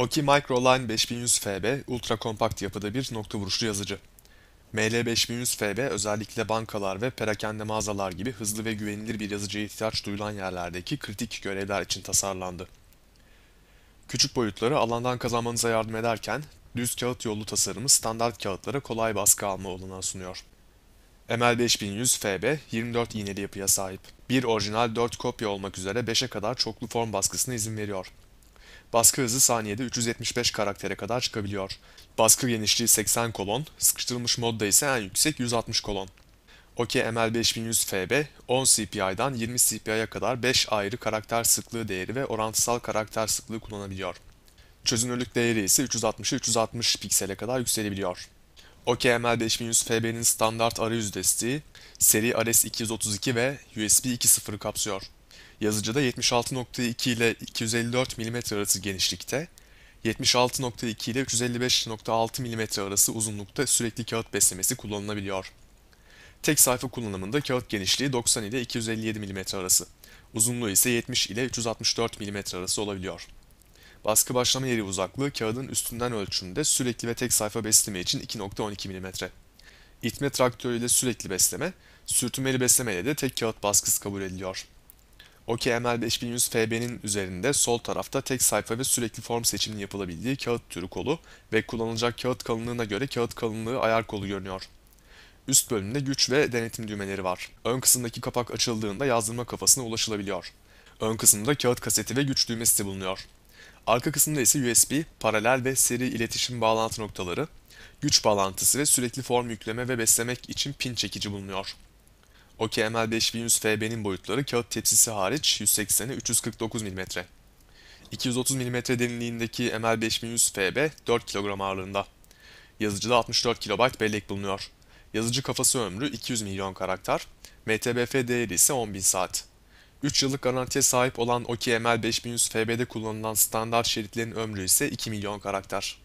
Oki Microline 5100 FB ultra kompakt yapıda bir nokta vuruşlu yazıcı. ML5100 FB özellikle bankalar ve perakende mağazalar gibi hızlı ve güvenilir bir yazıcıya ihtiyaç duyulan yerlerdeki kritik görevler için tasarlandı. Küçük boyutları alandan kazanmanıza yardım ederken düz kağıt yollu tasarımı standart kağıtlara kolay baskı alma olanağı sunuyor. ML5100 FB 24 iğneli yapıya sahip. Bir orijinal 4 kopya olmak üzere 5'e kadar çoklu form baskısına izin veriyor. Baskı hızı saniyede 375 karaktere kadar çıkabiliyor. Baskı genişliği 80 kolon, sıkıştırılmış modda ise en yüksek 160 kolon. Oke ML5100FB 10 CPI'dan 20 CPI'ye kadar 5 ayrı karakter sıklığı değeri ve orantısal karakter sıklığı kullanabiliyor. Çözünürlük değeri ise 360 360 piksele kadar yükselebiliyor. OKML 5100 FB'nin standart arayüz desteği, seri RS232 e ve USB 2.0'ı kapsıyor. Yazıcıda 76.2 ile 254 mm arası genişlikte, 76.2 ile 355.6 mm arası uzunlukta sürekli kağıt beslemesi kullanılabiliyor. Tek sayfa kullanımında kağıt genişliği 90 ile 257 mm arası, uzunluğu ise 70 ile 364 mm arası olabiliyor. Baskı başlama yeri uzaklığı kağıdın üstünden ölçümde sürekli ve tek sayfa besleme için 2.12 mm. İtme traktörüyle sürekli besleme, sürtünmeli besleme ile de tek kağıt baskısı kabul ediliyor. OKML 5100 FB'nin üzerinde sol tarafta tek sayfa ve sürekli form seçimini yapılabildiği kağıt türü kolu ve kullanılacak kağıt kalınlığına göre kağıt kalınlığı ayar kolu görünüyor. Üst bölümde güç ve denetim düğmeleri var. Ön kısımdaki kapak açıldığında yazdırma kafasına ulaşılabiliyor. Ön kısımda kağıt kaseti ve güç düğmesi de bulunuyor. Arka kısımda ise USB, paralel ve seri iletişim bağlantı noktaları, güç bağlantısı ve sürekli form yükleme ve beslemek için pin çekici bulunuyor. Oki ML5100 FB'nin boyutları kağıt tepsisi hariç 180'e 349 mm. 230 mm derinliğindeki ML5100 FB 4 kilogram ağırlığında. Yazıcıda 64 KB bellek bulunuyor. Yazıcı kafası ömrü 200 milyon karakter, MTBF değeri ise 10.000 saat. 3 yıllık garantiye sahip olan OKML 5100 FB'de kullanılan standart şeritlerin ömrü ise 2 milyon karakter.